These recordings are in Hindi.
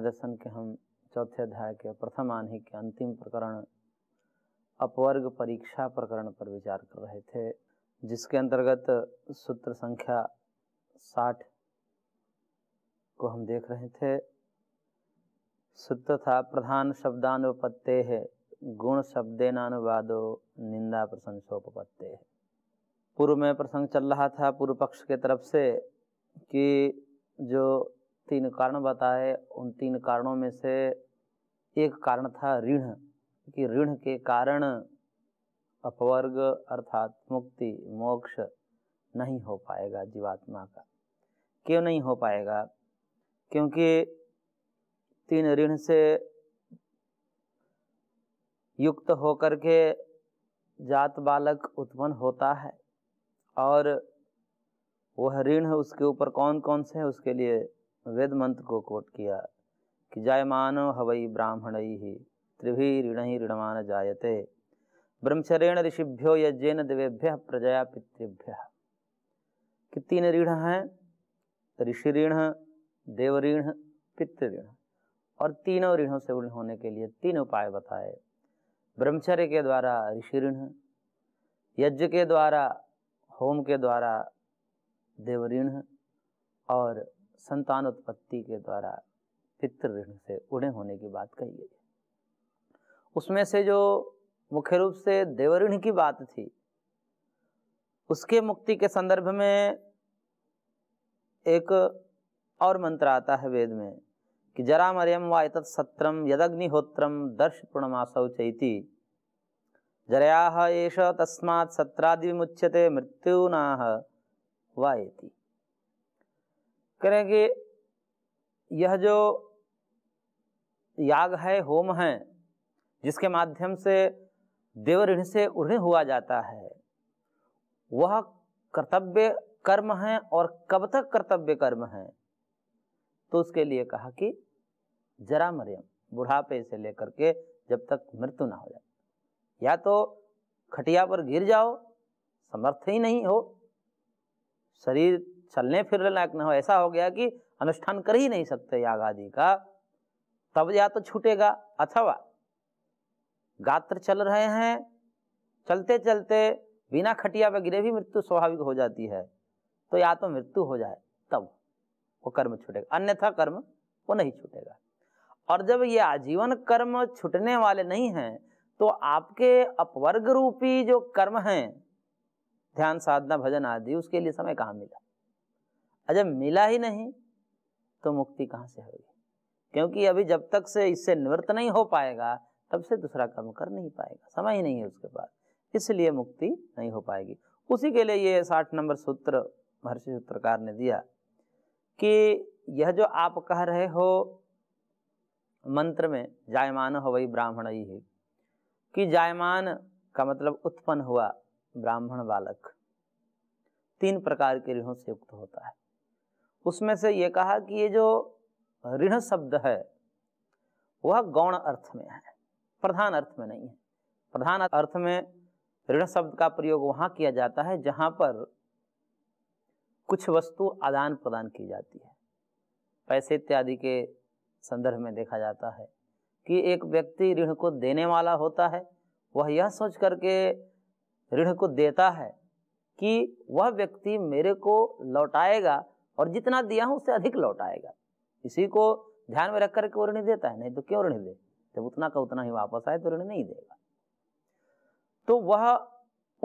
न्याय दर्शन के हम चौथे अध्याय के प्रथम आने के अंतिम प्रकरण अपवर्ग परीक्षा प्रकरण पर विचार कर रहे थे जिसके अंतर्गत सूत्र संख्या साठ को हम देख रहे थे सूत्र था प्रधान शब्दानुपत्ते है गुण शब्देनानुवादो निंदा प्रशंसोपत्ते है पूर्व में प्रसंग चल रहा था पूर्व पक्ष के तरफ से कि जो तीन कारण बताए उन तीन कारणों में से एक कारण था ऋण कि ऋण के कारण अपवर्ग अर्थात मुक्ति मोक्ष नहीं हो पाएगा जीवात्मा का क्यों नहीं हो पाएगा क्योंकि तीन ऋण से युक्त होकर के जात बालक उत्पन्न होता है और वह ऋण उसके ऊपर कौन कौन से है उसके लिए वेद मंत्र को कोट किया कि जायमानो हवई ब्राह्मण ही त्रिभी ऋण ही ऋणमान जायते ब्रह्मचरेण ऋषिभ्यो यज्ञेन दिवेभ्य प्रजया पितृभ्य कि तीन ऋण हैं ऋषि ऋण देव ऋण पितृण और तीनों ऋणों से ऋण होने के लिए तीन उपाय बताए ब्रह्मचर्य के द्वारा ऋषि ऋण यज्ञ के द्वारा होम के द्वारा देवऋण और संतान उत्पत्ति के द्वारा पितृ ऋण से उड़े होने की बात कही गई उसमें से जो मुख्य रूप से देवऋण की बात थी उसके मुक्ति के संदर्भ में एक और मंत्र आता है वेद में कि जरा मरियम व इत सत्रम यदग्निहोत्रम दर्श पूर्णमासौ चैती जरया एष तस्मात् सत्रादि विमुच्यते मृत्युनाह वायति कह रहे हैं कि यह जो याग है होम है जिसके माध्यम से देव ऋण से उन्हें हुआ जाता है वह कर्तव्य कर्म है और कब तक कर्तव्य कर्म है तो उसके लिए कहा कि जरा मरियम बुढ़ापे से लेकर के जब तक मृत्यु ना हो जाए या तो खटिया पर गिर जाओ समर्थ ही नहीं हो शरीर चलने फिरने लायक न हो ऐसा हो गया कि अनुष्ठान कर ही नहीं सकते याग आदि का तब या तो छूटेगा अथवा अच्छा गात्र चल रहे हैं चलते चलते बिना खटिया वगैरह भी मृत्यु स्वाभाविक हो जाती है तो या तो मृत्यु हो जाए तब वो कर्म छूटेगा अन्यथा कर्म वो नहीं छूटेगा और जब ये आजीवन कर्म छूटने वाले नहीं हैं तो आपके अपवर्ग रूपी जो कर्म हैं ध्यान साधना भजन आदि उसके लिए समय कहाँ मिला जब अच्छा, मिला ही नहीं तो मुक्ति कहाँ से होगी क्योंकि अभी जब तक से इससे निवृत्त नहीं हो पाएगा तब से दूसरा कर्म कर नहीं पाएगा समय ही नहीं है उसके पास इसलिए मुक्ति नहीं हो पाएगी उसी के लिए ये साठ नंबर सूत्र महर्षि सूत्रकार ने दिया कि यह जो आप कह रहे हो मंत्र में जायमान हो वही ब्राह्मण ही है कि जायमान का मतलब उत्पन्न हुआ ब्राह्मण बालक तीन प्रकार के ऋणों से युक्त होता है उसमें से ये कहा कि ये जो ऋण शब्द है वह गौण अर्थ में है प्रधान अर्थ में नहीं है प्रधान अर्थ में ऋण शब्द का प्रयोग वहाँ किया जाता है जहाँ पर कुछ वस्तु आदान प्रदान की जाती है पैसे इत्यादि के संदर्भ में देखा जाता है कि एक व्यक्ति ऋण को देने वाला होता है वह यह सोच करके ऋण को देता है कि वह व्यक्ति मेरे को लौटाएगा और जितना दिया हूँ उससे अधिक लौट आएगा इसी को ध्यान में रख करके वो ऋण देता है नहीं तो क्यों ऋण दे जब उतना का उतना ही वापस आए तो ऋण नहीं देगा तो वह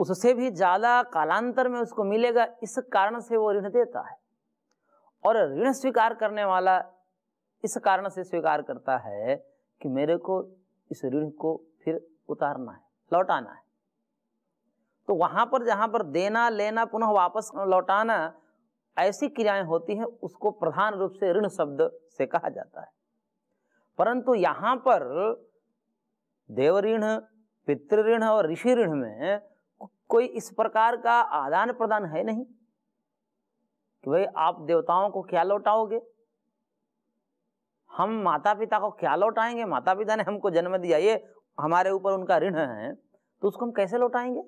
उससे भी ज़्यादा कालांतर में उसको मिलेगा इस कारण से वो ऋण देता है और ऋण स्वीकार करने वाला इस कारण से स्वीकार करता है कि मेरे को इस ऋण को फिर उतारना है लौटाना है तो वहां पर जहां पर देना लेना पुनः वापस लौटाना ऐसी क्रियाएं होती हैं उसको प्रधान रूप से ऋण शब्द से कहा जाता है परंतु यहां पर देव ऋण पितृण और ऋषि ऋण में कोई इस प्रकार का आदान प्रदान है नहीं कि भाई आप देवताओं को क्या लौटाओगे हम माता पिता को क्या लौटाएंगे माता पिता ने हमको जन्म दिया ये हमारे ऊपर उनका ऋण है तो उसको हम कैसे लौटाएंगे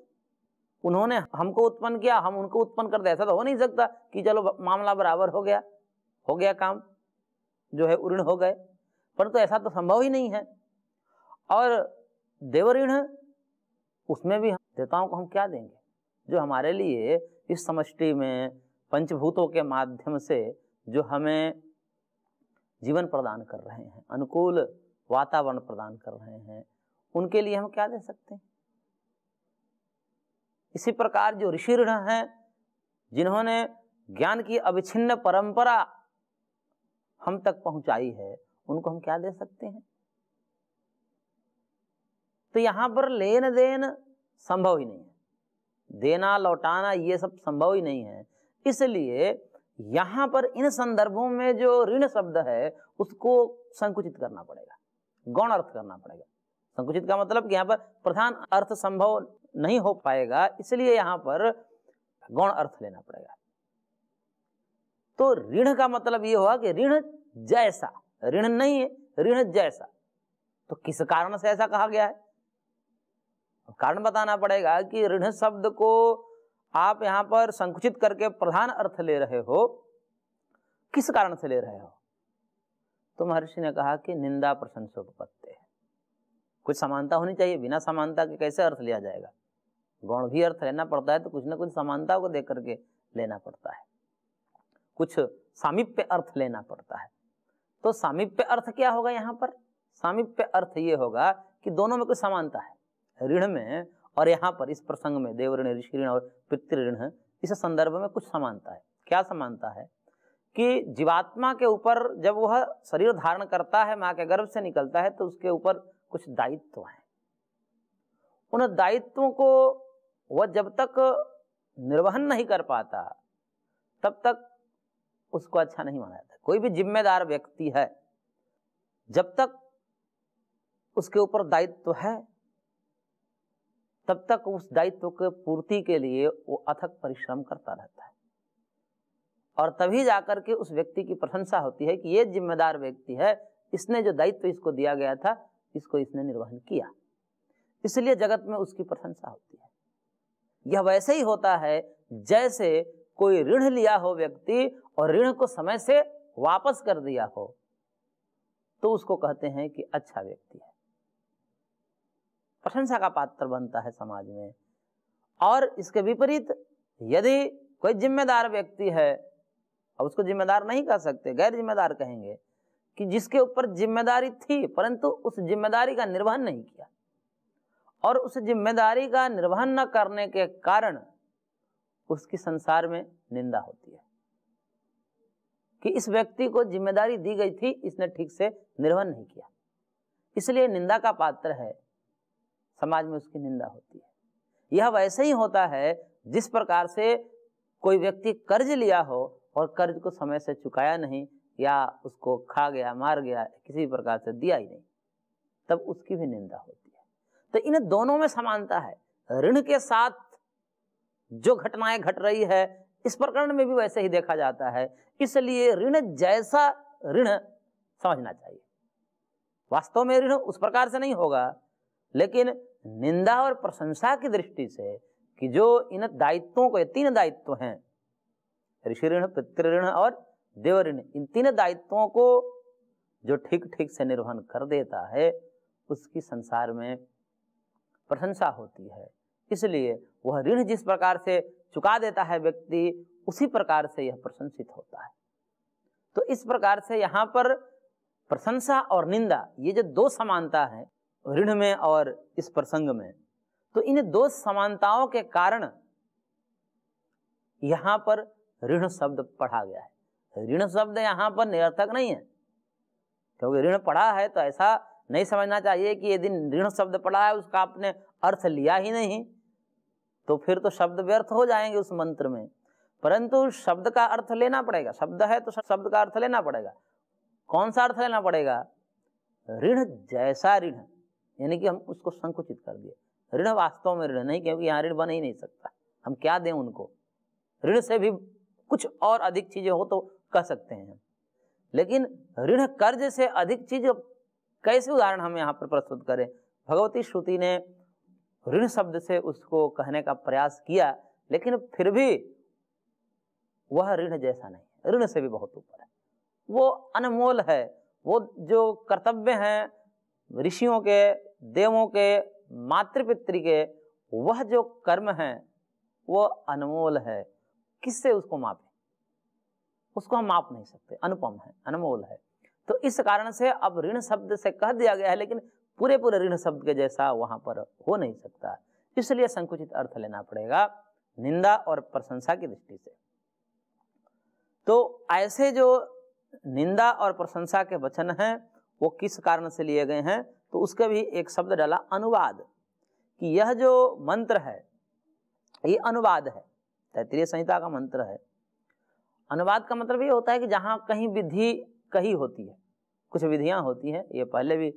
उन्होंने हमको उत्पन्न किया हम उनको उत्पन्न कर दे ऐसा तो हो नहीं सकता कि चलो मामला बराबर हो गया हो गया काम जो है उऋण हो गए परंतु तो ऐसा तो संभव ही नहीं है और देव ऋण उसमें भी देवताओं को हम क्या देंगे जो हमारे लिए इस समष्टि में पंचभूतों के माध्यम से जो हमें जीवन प्रदान कर रहे हैं अनुकूल वातावरण प्रदान कर रहे हैं उनके लिए हम क्या दे सकते हैं इसी प्रकार जो ऋषि ऋण हैं जिन्होंने ज्ञान की अविच्छिन्न परंपरा हम तक पहुंचाई है उनको हम क्या दे सकते हैं तो यहां पर लेन देन संभव ही नहीं है देना लौटाना ये सब संभव ही नहीं है इसलिए यहां पर इन संदर्भों में जो ऋण शब्द है उसको संकुचित करना पड़ेगा गौण अर्थ करना पड़ेगा संकुचित का मतलब कि यहां पर प्रधान अर्थ संभव नहीं हो पाएगा इसलिए यहां पर गौण अर्थ लेना पड़ेगा तो ऋण का मतलब यह हुआ कि ऋण जैसा ऋण नहीं है ऋण जैसा तो किस कारण से ऐसा कहा गया है कारण बताना पड़ेगा कि ऋण शब्द को आप यहां पर संकुचित करके प्रधान अर्थ ले रहे हो किस कारण से ले रहे हो तो महर्षि ने कहा कि निंदा प्रशंसोपत्ति है कुछ समानता होनी चाहिए बिना समानता के कैसे अर्थ लिया जाएगा गौण भी अर्थ लेना पड़ता है तो कुछ ना कुछ समानता को देख करके लेना पड़ता है कुछ सामीप्य अर्थ लेना पड़ता है तो सामीप्य अर्थ क्या होगा यहाँ पर सामीप्य अर्थ ये होगा कि दोनों में कुछ समानता है ऋण में और यहाँ पर इस प्रसंग में ऋण ऋषि ऋण और पितृण इस संदर्भ में कुछ समानता है क्या समानता है कि जीवात्मा के ऊपर जब वह शरीर धारण करता है माँ के गर्भ से निकलता है तो उसके ऊपर कुछ दायित्व हैं उन दायित्वों को वह जब तक निर्वहन नहीं कर पाता तब तक उसको अच्छा नहीं माना जाता कोई भी जिम्मेदार व्यक्ति है जब तक उसके ऊपर दायित्व तो है तब तक उस दायित्व के पूर्ति के लिए वो अथक परिश्रम करता रहता है और तभी जाकर के उस व्यक्ति की प्रशंसा होती है कि ये जिम्मेदार व्यक्ति है इसने जो दायित्व तो इसको दिया गया था इसको इसने निर्वहन किया इसलिए जगत में उसकी प्रशंसा होती है यह वैसे ही होता है जैसे कोई ऋण लिया हो व्यक्ति और ऋण को समय से वापस कर दिया हो तो उसको कहते हैं कि अच्छा व्यक्ति है प्रशंसा का पात्र बनता है समाज में और इसके विपरीत यदि कोई जिम्मेदार व्यक्ति है अब उसको जिम्मेदार नहीं कह सकते गैर जिम्मेदार कहेंगे कि जिसके ऊपर जिम्मेदारी थी परंतु उस जिम्मेदारी का निर्वहन नहीं किया और उस जिम्मेदारी का निर्वहन न करने के कारण उसकी संसार में निंदा होती है कि इस व्यक्ति को जिम्मेदारी दी गई थी इसने ठीक से निर्वहन नहीं किया इसलिए निंदा का पात्र है समाज में उसकी निंदा होती है यह वैसे ही होता है जिस प्रकार से कोई व्यक्ति कर्ज लिया हो और कर्ज को समय से चुकाया नहीं या उसको खा गया मार गया किसी प्रकार से दिया ही नहीं तब उसकी भी निंदा होती तो इन दोनों में समानता है ऋण के साथ जो घटनाएं घट रही है इस प्रकरण में भी वैसे ही देखा जाता है इसलिए ऋण जैसा ऋण समझना चाहिए वास्तव में ऋण उस प्रकार से नहीं होगा लेकिन निंदा और प्रशंसा की दृष्टि से कि जो इन दायित्वों को तीन दायित्व हैं ऋषि ऋण पितृण और देव ऋण इन तीन दायित्वों को जो ठीक ठीक से निर्वहन कर देता है उसकी संसार में प्रशंसा होती है इसलिए वह ऋण जिस प्रकार से चुका देता है व्यक्ति उसी प्रकार से यह प्रशंसित होता है तो इस प्रकार से यहाँ पर प्रशंसा और निंदा ये जो दो समानता है ऋण में और इस प्रसंग में तो इन दो समानताओं के कारण यहाँ पर ऋण शब्द पढ़ा गया है ऋण शब्द यहाँ पर निरर्थक नहीं है क्योंकि ऋण पढ़ा है तो ऐसा नहीं समझना चाहिए कि ये दिन ऋण शब्द पड़ा है उसका आपने अर्थ लिया ही नहीं तो फिर तो शब्द व्यर्थ हो जाएंगे उस मंत्र में परंतु शब्द का अर्थ लेना पड़ेगा शब्द है तो शब्द का अर्थ लेना पड़ेगा कौन सा अर्थ लेना पड़ेगा ऋण जैसा ऋण यानी कि हम उसको संकुचित कर दिए ऋण वास्तव में ऋण नहीं क्योंकि यहाँ ऋण बन ही नहीं सकता हम क्या दें उनको ऋण से भी कुछ और अधिक चीजें हो तो कह सकते हैं लेकिन ऋण कर्ज से अधिक चीज कैसे उदाहरण हम यहाँ पर प्रस्तुत करें भगवती श्रुति ने ऋण शब्द से उसको कहने का प्रयास किया लेकिन फिर भी वह ऋण जैसा नहीं ऋण से भी बहुत ऊपर है वो अनमोल है वो जो कर्तव्य हैं ऋषियों के देवों के मातृपितृ के वह जो कर्म है वो अनमोल है किससे उसको मापे उसको हम माप नहीं सकते अनुपम है अनमोल है तो इस कारण से अब ऋण शब्द से कह दिया गया है लेकिन पूरे पूरे ऋण शब्द के जैसा वहां पर हो नहीं सकता इसलिए संकुचित अर्थ लेना पड़ेगा निंदा और प्रशंसा की दृष्टि से तो ऐसे जो निंदा और प्रशंसा के वचन हैं वो किस कारण से लिए गए हैं तो उसके भी एक शब्द डाला अनुवाद कि यह जो मंत्र है ये अनुवाद है तैतरीय संहिता का मंत्र है अनुवाद का मतलब ये होता है कि जहां कहीं विधि कही होती है कुछ विधियाँ होती हैं ये पहले भी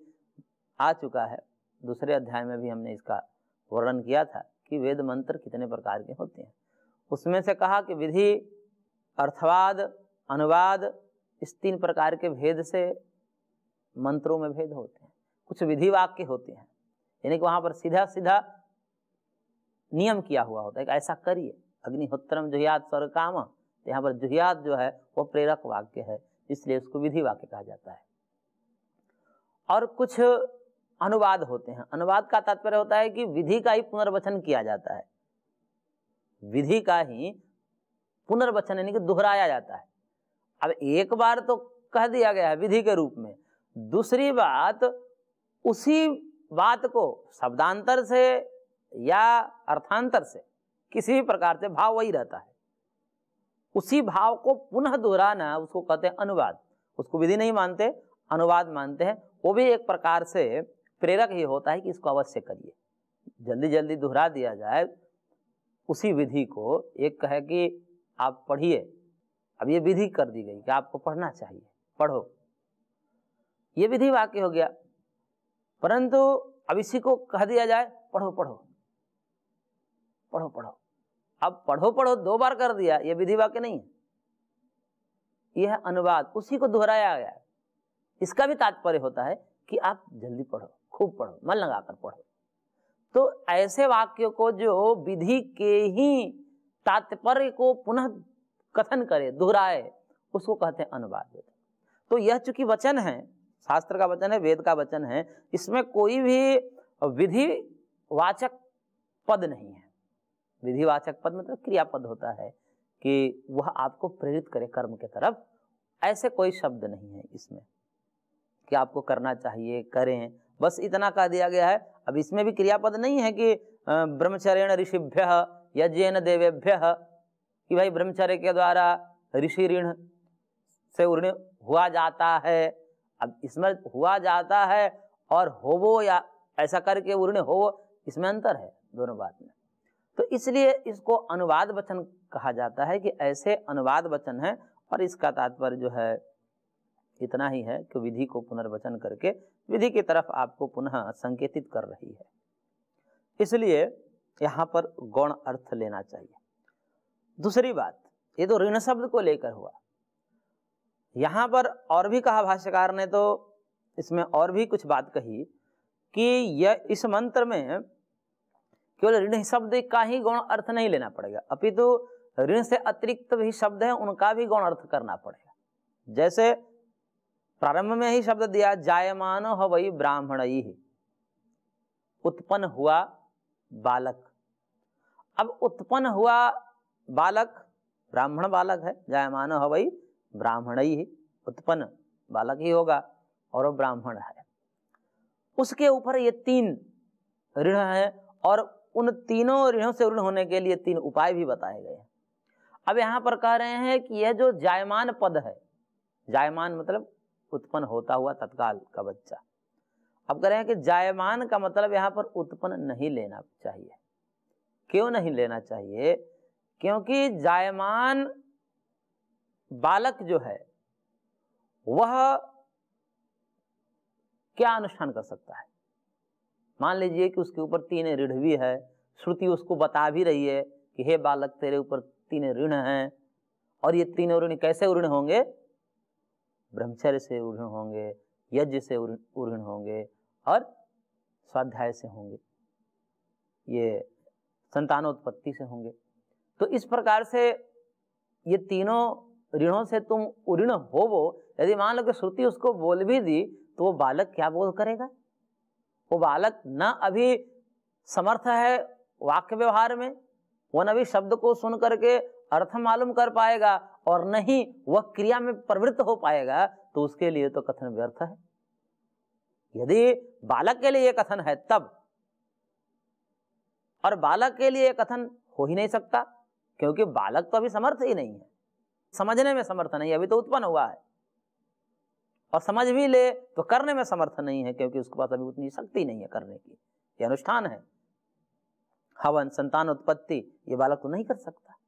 आ चुका है दूसरे अध्याय में भी हमने इसका वर्णन किया था कि वेद मंत्र कितने प्रकार के होते हैं उसमें से कहा कि विधि अर्थवाद अनुवाद इस तीन प्रकार के भेद से मंत्रों में भेद होते हैं कुछ विधि वाक्य होते हैं यानी कि वहाँ पर सीधा सीधा नियम किया हुआ होता है कि ऐसा करिए अग्निहोत्रम जुहियात स्वर काम यहाँ पर जुहियात जो है वो प्रेरक वाक्य है इसलिए उसको विधि वाक्य कहा जाता है और कुछ अनुवाद होते हैं अनुवाद का तात्पर्य होता है कि विधि का ही पुनर्वचन किया जाता है विधि का ही पुनर्वचन यानी कि दोहराया जाता है अब एक बार तो कह दिया गया है विधि के रूप में दूसरी बात उसी बात को शब्दांतर से या अर्थांतर से किसी भी प्रकार से भाव वही रहता है उसी भाव को पुनः दोहराना उसको कहते हैं अनुवाद उसको विधि नहीं मानते अनुवाद मानते हैं वो भी एक प्रकार से प्रेरक ही होता है कि इसको अवश्य करिए जल्दी जल्दी दोहरा दिया जाए उसी विधि को एक कहे कि आप पढ़िए अब ये विधि कर दी गई कि आपको पढ़ना चाहिए पढ़ो ये विधि वाक्य हो गया परंतु अब इसी को कह दिया जाए पढ़ो पढ़ो पढ़ो पढ़ो अब पढ़ो पढ़ो दो बार कर दिया यह विधि वाक्य नहीं है यह अनुवाद उसी को दोहराया गया इसका भी तात्पर्य होता है कि आप जल्दी पढ़ो खूब पढ़ो मन लगाकर पढ़ो तो ऐसे वाक्यों को जो विधि के ही तात्पर्य को पुनः कथन करे दोहराए उसको कहते हैं अनुवाद तो यह चूंकि वचन है शास्त्र का वचन है वेद का वचन है इसमें कोई भी विधि वाचक पद नहीं है विधिवाचक पद मतलब क्रियापद होता है कि वह आपको प्रेरित करे कर्म के तरफ ऐसे कोई शब्द नहीं है इसमें कि आपको करना चाहिए करें बस इतना कह दिया गया है अब इसमें भी क्रियापद नहीं है कि ब्रह्मचर्य ऋषिभ्य यज्ञ देवेभ्य कि भाई ब्रह्मचर्य के द्वारा ऋषि ऋण से ऋण हुआ जाता है अब इसमें हुआ जाता है और होवो या ऐसा करके ऋण होवो इसमें अंतर है दोनों बात में तो इसलिए इसको अनुवाद वचन कहा जाता है कि ऐसे अनुवाद वचन है और इसका तात्पर्य जो है इतना ही है कि विधि को पुनर्वचन करके विधि की तरफ आपको पुनः संकेतित कर रही है इसलिए यहाँ पर गौण अर्थ लेना चाहिए दूसरी बात ये तो ऋण शब्द को लेकर हुआ यहाँ पर और भी कहा भाष्यकार ने तो इसमें और भी कुछ बात कही कि यह इस मंत्र में केवल ऋण शब्द का ही गौण अर्थ नहीं लेना पड़ेगा अपितु तो ऋण से अतिरिक्त भी शब्द है उनका भी गौण अर्थ करना पड़ेगा जैसे प्रारंभ में ही शब्द दिया जायमान वही ब्राह्मण ही उत्पन्न हुआ बालक अब उत्पन्न हुआ बालक ब्राह्मण बालक है जायमान वही ब्राह्मण ही उत्पन्न बालक ही होगा और ब्राह्मण है उसके ऊपर ये तीन ऋण है और उन तीनों ऋणों से ऋण होने के लिए तीन उपाय भी बताए गए हैं अब यहाँ पर कह रहे हैं कि यह जो जायमान पद है जायमान मतलब उत्पन्न होता हुआ तत्काल का बच्चा अब कह रहे हैं कि जायमान का मतलब यहाँ पर उत्पन्न नहीं लेना चाहिए क्यों नहीं लेना चाहिए क्योंकि जायमान बालक जो है वह क्या अनुष्ठान कर सकता है मान लीजिए कि उसके ऊपर तीन ऋण भी है श्रुति उसको बता भी रही है कि हे बालक तेरे ऊपर तीन ऋण हैं और ये तीनों ऋण कैसे ऋण होंगे ब्रह्मचर्य से ऋण होंगे यज्ञ से ऋण होंगे और स्वाध्याय से होंगे ये संतानोत्पत्ति से होंगे तो इस प्रकार से ये तीनों ऋणों से तुम ऋण हो वो यदि मान लो कि श्रुति उसको बोल भी दी तो वो बालक क्या बोध करेगा वो बालक न अभी समर्थ है वाक्य व्यवहार में वह न शब्द को सुन करके अर्थ मालूम कर पाएगा और न ही वह क्रिया में प्रवृत्त हो पाएगा तो उसके लिए तो कथन व्यर्थ है यदि बालक के लिए यह कथन है तब और बालक के लिए कथन हो ही नहीं सकता क्योंकि बालक तो अभी समर्थ ही नहीं है समझने में समर्थ नहीं अभी तो उत्पन्न हुआ है और समझ भी ले तो करने में समर्थ नहीं है क्योंकि उसके पास अभी उतनी शक्ति नहीं है करने की ये अनुष्ठान है हवन संतान उत्पत्ति ये बालक तो नहीं कर सकता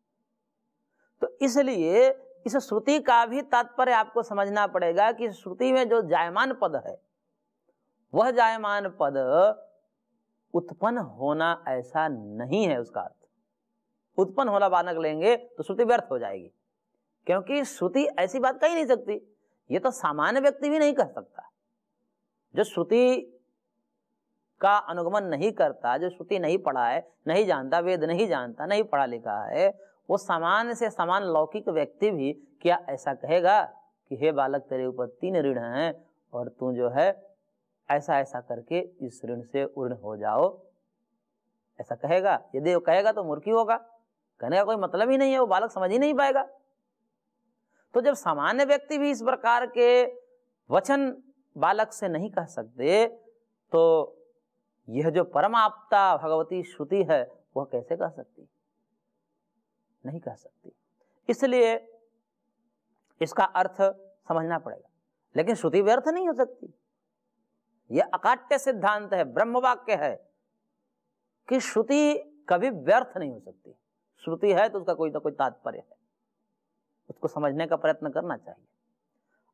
तो इसलिए इस श्रुति का भी तात्पर्य आपको समझना पड़ेगा कि श्रुति में जो जायमान पद है वह जायमान पद उत्पन्न होना ऐसा नहीं है उसका अर्थ उत्पन्न होना बालक लेंगे तो श्रुति व्यर्थ हो जाएगी क्योंकि श्रुति ऐसी बात कही नहीं सकती ये तो सामान्य व्यक्ति भी नहीं कह सकता जो श्रुति का अनुगमन नहीं करता जो श्रुति नहीं पढ़ा है नहीं जानता वेद नहीं जानता नहीं पढ़ा लिखा है वो समान से समान लौकिक व्यक्ति भी क्या ऐसा कहेगा कि हे बालक तेरे ऊपर तीन ऋण हैं और तू जो है ऐसा ऐसा करके इस ऋण से उर्ण हो जाओ ऐसा कहेगा यदि वो कहेगा तो मूर्खी होगा कहने का कोई मतलब ही नहीं है वो बालक समझ ही नहीं पाएगा तो जब सामान्य व्यक्ति भी इस प्रकार के वचन बालक से नहीं कह सकते तो यह जो परमाप्ता भगवती श्रुति है वह कैसे कह सकती नहीं कह सकती इसलिए इसका अर्थ समझना पड़ेगा लेकिन श्रुति व्यर्थ नहीं हो सकती यह अकाट्य सिद्धांत है ब्रह्म वाक्य है कि श्रुति कभी व्यर्थ नहीं हो सकती श्रुति है तो उसका कोई ना कोई तात्पर्य है उसको समझने का प्रयत्न करना चाहिए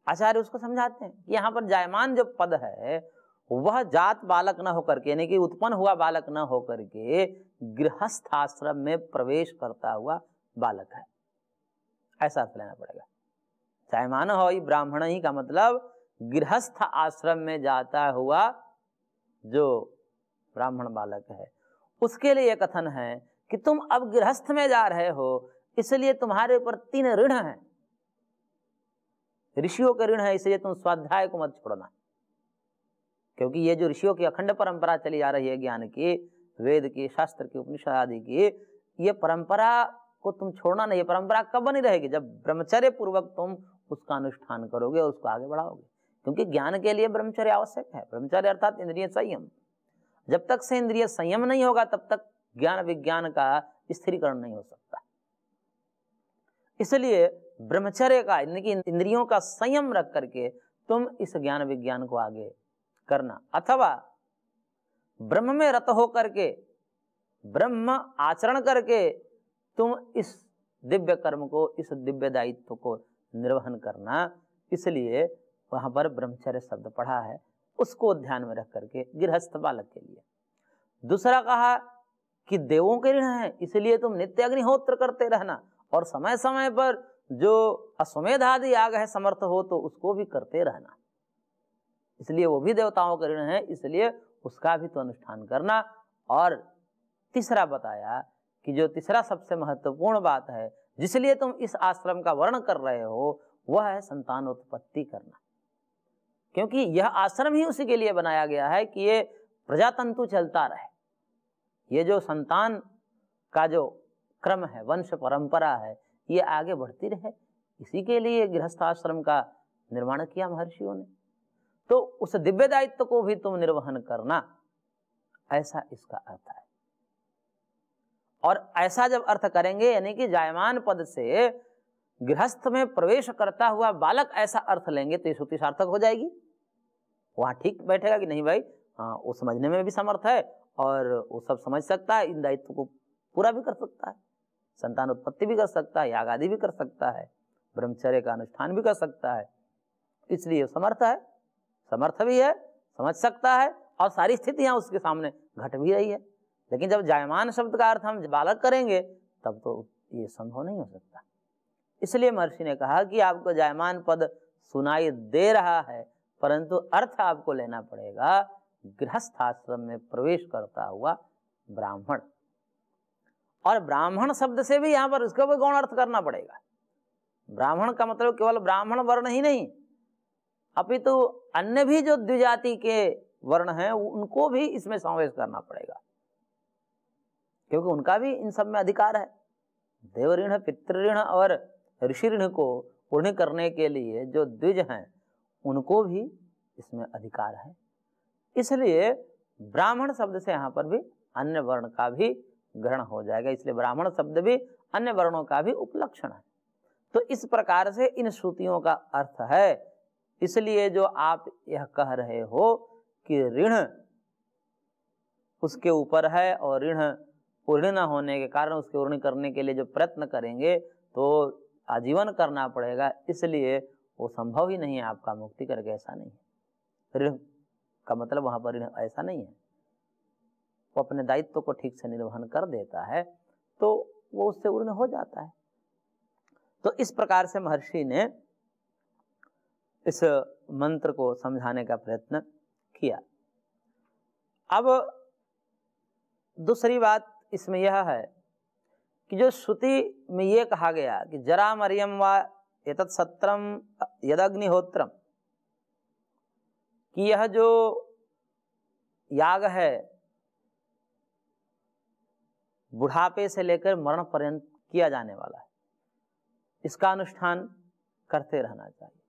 आचार्य उसको समझाते हैं कि यहाँ पर जायमान जो पद है वह जात बालक न होकर के यानी कि उत्पन्न हुआ बालक न होकर के गृहस्थ आश्रम में प्रवेश करता हुआ बालक है ऐसा अर्थ लेना पड़ेगा जायमान हो ब्राह्मण ही का मतलब गृहस्थ आश्रम में जाता हुआ जो ब्राह्मण बालक है उसके लिए कथन है कि तुम अब गृहस्थ में जा रहे हो इसलिए तुम्हारे ऊपर तीन ऋण है ऋषियों के ऋण है इसलिए तुम स्वाध्याय को मत छोड़ना क्योंकि ये जो ऋषियों की अखंड परंपरा चली जा रही है ज्ञान की वेद की शास्त्र की उपनिषद आदि की ये परंपरा को तुम छोड़ना नहीं परंपरा कब बनी रहेगी जब ब्रह्मचर्य पूर्वक तुम उसका अनुष्ठान करोगे और उसको आगे बढ़ाओगे क्योंकि ज्ञान के लिए ब्रह्मचर्य आवश्यक है ब्रह्मचर्य अर्थात इंद्रिय संयम जब तक से इंद्रिय संयम नहीं होगा तब तक ज्ञान विज्ञान का स्थिरीकरण नहीं हो सकता इसलिए ब्रह्मचर्य का यानी कि इंद्रियों का संयम रख करके तुम इस ज्ञान विज्ञान को आगे करना अथवा ब्रह्म में रत होकर करके ब्रह्म आचरण करके तुम इस दिव्य कर्म को इस दिव्य दायित्व को निर्वहन करना इसलिए वहां पर ब्रह्मचर्य शब्द पढ़ा है उसको ध्यान में रख करके गृहस्थ बालक के लिए दूसरा कहा कि देवों के ऋण है इसलिए तुम नित्य अग्निहोत्र करते रहना और समय समय पर जो अश्वमेध आदि याग है समर्थ हो तो उसको भी करते रहना इसलिए वो भी देवताओं का ऋण है इसलिए उसका भी तो अनुष्ठान करना और तीसरा बताया कि जो तीसरा सबसे महत्वपूर्ण बात है जिसलिए तुम इस आश्रम का वर्ण कर रहे हो वह है संतानोत्पत्ति करना क्योंकि यह आश्रम ही उसी के लिए बनाया गया है कि ये प्रजातंतु चलता रहे ये जो संतान का जो क्रम है वंश परंपरा है ये आगे बढ़ती रहे इसी के लिए गृहस्थ आश्रम का निर्माण किया महर्षियों ने तो उस दिव्य दायित्व को भी तुम निर्वहन करना ऐसा इसका अर्थ है और ऐसा जब अर्थ करेंगे यानी कि जायमान पद से गृहस्थ में प्रवेश करता हुआ बालक ऐसा अर्थ लेंगे तो ये श्रुति सार्थक हो जाएगी वहां ठीक बैठेगा कि नहीं भाई हाँ वो समझने में भी समर्थ है और वो सब समझ सकता है इन दायित्व को पूरा भी कर सकता है संतान उत्पत्ति भी कर सकता है याग आदि भी कर सकता है ब्रह्मचर्य का अनुष्ठान भी कर सकता है इसलिए समर्थ है समर्थ भी है समझ सकता है और सारी स्थितियाँ उसके सामने घट भी रही है लेकिन जब जायमान शब्द का अर्थ हम बालक करेंगे तब तो ये संभव नहीं हो सकता इसलिए महर्षि ने कहा कि आपको जायमान पद सुनाई दे रहा है परंतु अर्थ आपको लेना पड़ेगा गृहस्थ आश्रम में प्रवेश करता हुआ ब्राह्मण और ब्राह्मण शब्द से भी यहाँ पर उसको भी गौण अर्थ करना पड़ेगा ब्राह्मण का मतलब केवल ब्राह्मण वर्ण ही नहीं अपितु तो अन्य भी जो द्विजाति के वर्ण हैं उनको भी इसमें समावेश करना पड़ेगा क्योंकि उनका भी इन सब में अधिकार है देव ऋण पितृण और ऋषि ऋण को पूर्ण करने के लिए जो द्विज हैं उनको भी इसमें अधिकार है इसलिए ब्राह्मण शब्द से यहाँ पर भी अन्य वर्ण का भी ग्रहण हो जाएगा इसलिए ब्राह्मण शब्द भी अन्य वर्णों का भी उपलक्षण है तो इस प्रकार से इन श्रुतियों का अर्थ है इसलिए जो आप यह कह रहे हो कि ऋण उसके ऊपर है और ऋण पूर्ण न होने के कारण उसके पूर्ण करने के लिए जो प्रयत्न करेंगे तो आजीवन करना पड़ेगा इसलिए वो संभव ही नहीं है आपका मुक्ति करके ऐसा नहीं है ऋण का मतलब वहां पर ऋण ऐसा नहीं है वो अपने दायित्व को ठीक से निर्वहन कर देता है तो वो उससे उर्ण हो जाता है तो इस प्रकार से महर्षि ने इस मंत्र को समझाने का प्रयत्न किया अब दूसरी बात इसमें यह है कि जो श्रुति में ये कहा गया कि जरा मरियम व एतत् सत्रम यदग्निहोत्रम कि यह जो याग है बुढ़ापे से लेकर मरण पर्यंत किया जाने वाला है इसका अनुष्ठान करते रहना चाहिए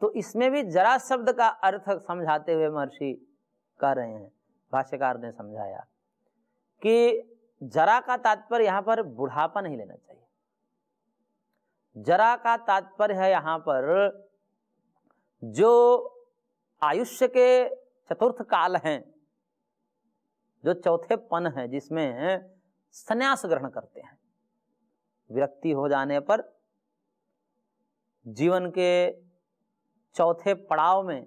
तो इसमें भी जरा शब्द का अर्थ समझाते हुए महर्षि कह रहे हैं भाष्यकार ने समझाया कि जरा का तात्पर्य यहाँ पर बुढ़ापा नहीं लेना चाहिए जरा का तात्पर्य है यहाँ पर जो आयुष्य के चतुर्थ काल हैं जो चौथे पन है जिसमें संन्यास ग्रहण करते हैं विरक्ति हो जाने पर जीवन के चौथे पड़ाव में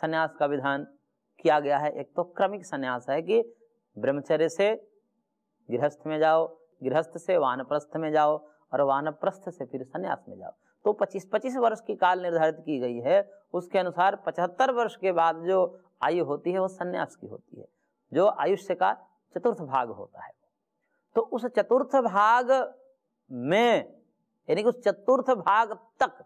संन्यास का विधान किया गया है एक तो क्रमिक संन्यास है कि ब्रह्मचर्य से गृहस्थ में जाओ गृहस्थ से वानप्रस्थ में जाओ और वानप्रस्थ से फिर संन्यास में जाओ तो 25-25 वर्ष की काल निर्धारित की गई है उसके अनुसार 75 वर्ष के बाद जो आयु होती है वो संन्यास की होती है जो आयुष्य का चतुर्थ भाग होता है तो उस चतुर्थ भाग में यानी कि उस चतुर्थ भाग तक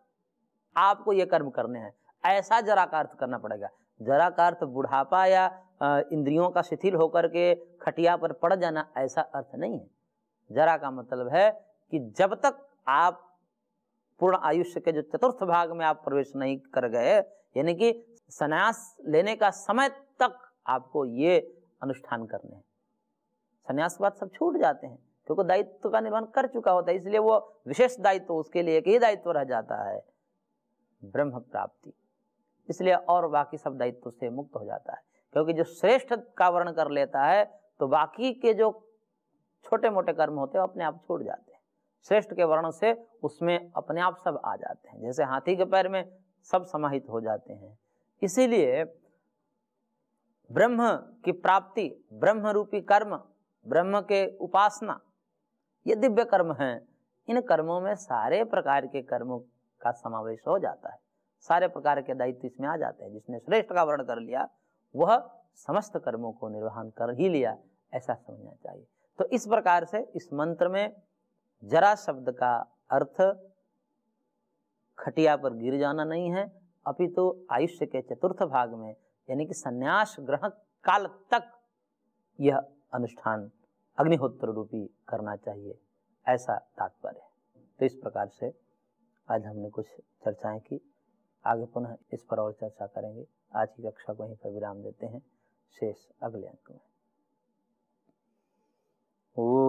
आपको ये कर्म करने हैं ऐसा जरा का अर्थ करना पड़ेगा जरा का अर्थ बुढ़ापा या इंद्रियों का शिथिल होकर के खटिया पर पड़ जाना ऐसा अर्थ नहीं है जरा का मतलब है कि जब तक आप पूर्ण आयुष्य के जो चतुर्थ भाग में आप प्रवेश नहीं कर गए यानी कि संन्यास लेने का समय तक आपको ये अनुष्ठान करने हैं संन्यास सब छूट जाते हैं क्योंकि दायित्व का निर्वहन कर चुका होता है इसलिए वो विशेष दायित्व उसके लिए एक ही दायित्व रह जाता है ब्रह्म प्राप्ति इसलिए और बाकी सब दायित्व से मुक्त हो जाता है क्योंकि जो श्रेष्ठ का वर्ण कर लेता है तो बाकी के जो छोटे मोटे कर्म होते हैं अपने आप छूट जाते हैं श्रेष्ठ के वर्ण से उसमें अपने आप सब आ जाते हैं जैसे हाथी के पैर में सब समाहित हो जाते हैं इसीलिए ब्रह्म की प्राप्ति ब्रह्म रूपी कर्म ब्रह्म के उपासना ये दिव्य कर्म हैं इन कर्मों में सारे प्रकार के कर्मों का समावेश हो जाता है सारे प्रकार के दायित्व इसमें आ जाते हैं जिसने श्रेष्ठ का वर्ण कर लिया वह समस्त कर्मों को निर्वहन कर ही लिया ऐसा समझना चाहिए तो इस प्रकार से इस मंत्र में जरा शब्द का अर्थ खटिया पर गिर जाना नहीं है अपितु तो आयुष्य के चतुर्थ भाग में यानी कि संन्यास ग्रहण काल तक यह अनुष्ठान अग्निहोत्र रूपी करना चाहिए ऐसा तात्पर्य है तो इस प्रकार से आज हमने कुछ चर्चाएं की आगे पुनः इस पर और चर्चा करेंगे आज की कक्षा को यहीं पर विराम देते हैं शेष अगले अंक में ओ